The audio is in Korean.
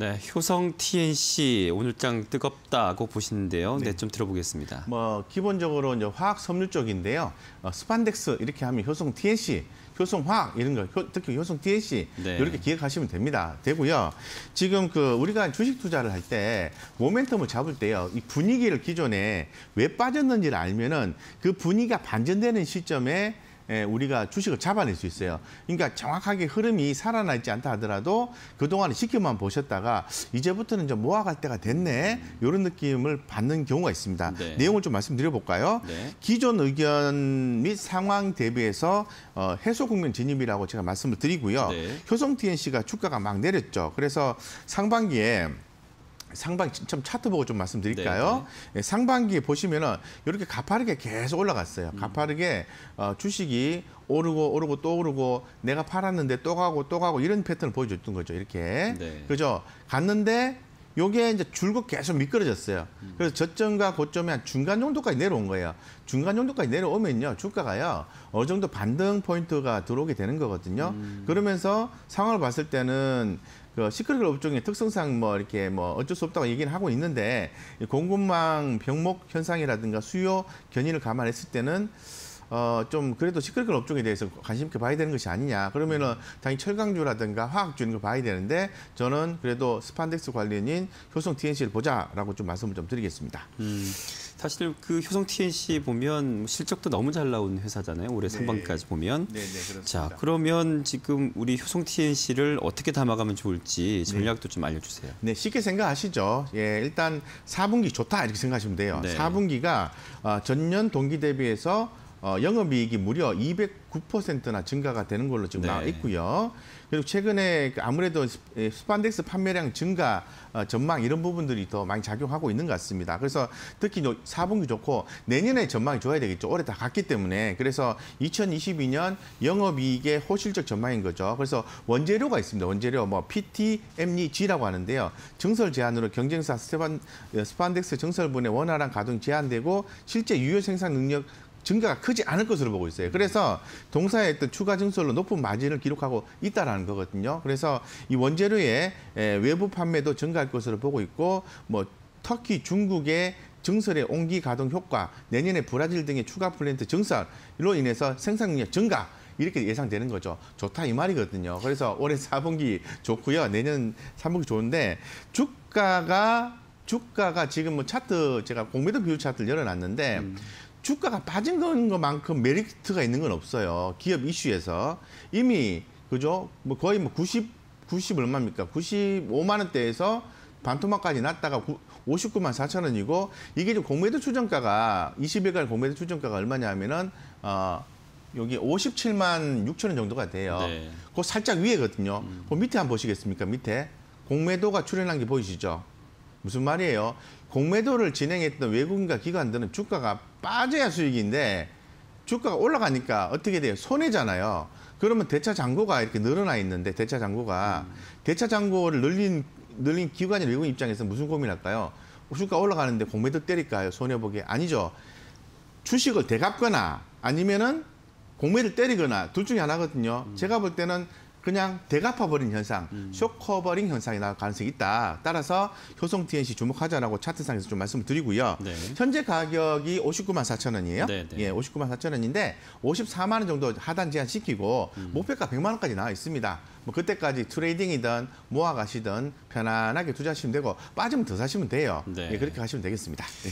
네, 효성 TNC 오늘장 뜨겁다고 보시는데요. 네, 네좀 들어보겠습니다. 뭐 기본적으로 이제 화학 섬유 쪽인데요. 어, 스판덱스 이렇게 하면 효성 TNC, 효성 화학 이런 거, 효, 특히 효성 TNC 네. 이렇게 기억하시면 됩니다. 되고요. 지금 그 우리가 주식 투자를 할 때 모멘텀을 잡을 때요. 이 분위기를 기존에 왜 빠졌는지를 알면은 그 분위기가 반전되는 시점에 예, 우리가 주식을 잡아낼 수 있어요. 그러니까 정확하게 흐름이 살아나 있지 않다 하더라도 그동안에 지켜만 보셨다가 이제부터는 좀 모아갈 때가 됐네 이런 느낌을 받는 경우가 있습니다. 네. 내용을 좀 말씀드려볼까요? 네. 기존 의견 및 상황 대비해서 어, 해소 국면 진입이라고 제가 말씀을 드리고요. 네. 효성 TNC가 주가가 막 내렸죠. 그래서 상반기에 상반기 좀 차트 보고 좀 말씀드릴까요? 네, 네. 예, 상반기 보시면은 이렇게 가파르게 계속 올라갔어요. 가파르게 어, 주식이 오르고 오르고 또 오르고 내가 팔았는데 또 가고 또 가고 이런 패턴을 보여줬던 거죠. 이렇게 네. 그죠? 갔는데 요게 이제 줄곧 계속 미끄러졌어요. 그래서 저점과 고점이 한 중간 정도까지 내려온 거예요. 중간 정도까지 내려오면요. 주가가요. 어느 정도 반등 포인트가 들어오게 되는 거거든요. 음. 그러면서 상황을 봤을 때는 그 시크릿 업종의 특성상 뭐 이렇게 뭐 어쩔 수 없다고 얘기는 하고 있는데 공급망 병목 현상이라든가 수요 견인을 감안했을 때는 어, 좀 그래도 시끌끌 업종에 대해서 관심 있게 봐야 되는 것이 아니냐. 그러면은 음. 당연히 철강주라든가 화학주 이런 걸 봐야 되는데 저는 그래도 스판덱스 관련인 효성 TNC를 보자라고 좀 말씀을 좀 드리겠습니다. 음. 사실 그 효성 TNC 보면 뭐 실적도 너무 잘 나온 회사잖아요. 올해 네. 상반기까지 보면. 네, 네, 자, 그러면 지금 우리 효성 TNC를 어떻게 담아가면 좋을지 전략도 네. 좀 알려주세요. 네, 쉽게 생각하시죠. 예, 일단 4분기 좋다 이렇게 생각하시면 돼요. 4분기가 어, 전년 동기 대비해서 어, 영업이익이 무려 209%나 증가가 되는 걸로 지금 네. 나와 있고요. 그리고 최근에 그 아무래도 스판덱스 판매량 증가 어, 전망 이런 부분들이 더 많이 작용하고 있는 것 같습니다. 그래서 특히 사분기 좋고 내년에 전망이 좋아야 되겠죠. 올해 다 갔기 때문에. 그래서 2022년 영업이익의 호실적 전망인 거죠. 그래서 원재료가 있습니다. 원재료 뭐 PT, ME, G라고 하는데요. 증설 제한으로 경쟁사 스판, 어, 스판덱스 증설분의 원활한 가동 제한되고 실제 유효 생산 능력 증가가 크지 않을 것으로 보고 있어요. 그래서 동사의 어떤 추가 증설로 높은 마진을 기록하고 있다라는 거거든요. 그래서 이 원재료의 외부 판매도 증가할 것으로 보고 있고 뭐 터키, 중국의 증설의 온기 가동 효과, 내년에 브라질 등의 추가 플랜트 증설로 인해서 생산력 증가 이렇게 예상되는 거죠. 좋다 이 말이거든요. 그래서 올해 4분기 좋고요. 내년 3분기 좋은데 주가가 주가가 지금 뭐 차트 제가 공매도 비율 차트를 열어놨는데 음. 주가가 빠진 것만큼 메리트가 있는 건 없어요. 기업 이슈에서 이미 그죠? 뭐 거의 뭐 90, 90 얼마입니까? 95만 원대에서 반토막까지 났다가 59만 4천 원이고 이게 지금 공매도 추정가가 20일간 공매도 추정가가 얼마냐 하면은 어 여기 57만 6천 원 정도가 돼요. 네. 그 살짝 위에거든요. 음. 그 밑에 한번 보시겠습니까? 밑에 공매도가 출현한 게 보이시죠? 무슨 말이에요? 공매도를 진행했던 외국인과 기관들은 주가가 빠져야 수익인데 주가가 올라가니까 어떻게 돼요? 손해잖아요. 그러면 대차 잔고가 이렇게 늘어나 있는데 대차 잔고가 음. 대차 잔고를 늘린 늘린 기관이 외국인 입장에서 무슨 고민을 할까요? 주가 올라가는데 공매도 때릴까요? 손해보기 아니죠. 주식을 대갚거나 아니면은 공매를 때리거나 둘 중에 하나거든요. 음. 제가 볼 때는 그냥 대갚아버린 현상, 음. 쇼커버링 현상이 나올 가능성이 있다. 따라서 효성 TNC 주목하자라고 차트상에서 좀 말씀을 드리고요. 네. 현재 가격이 59만 4천 원이에요. 네, 네. 예, 59만 4천 원인데 54만 원 정도 하단 제한시키고 음. 목표가 100만 원까지 나와 있습니다. 뭐 그때까지 트레이딩이든 모아가시든 편안하게 투자하시면 되고 빠지면 더 사시면 돼요. 네. 예, 그렇게 가시면 되겠습니다. 네.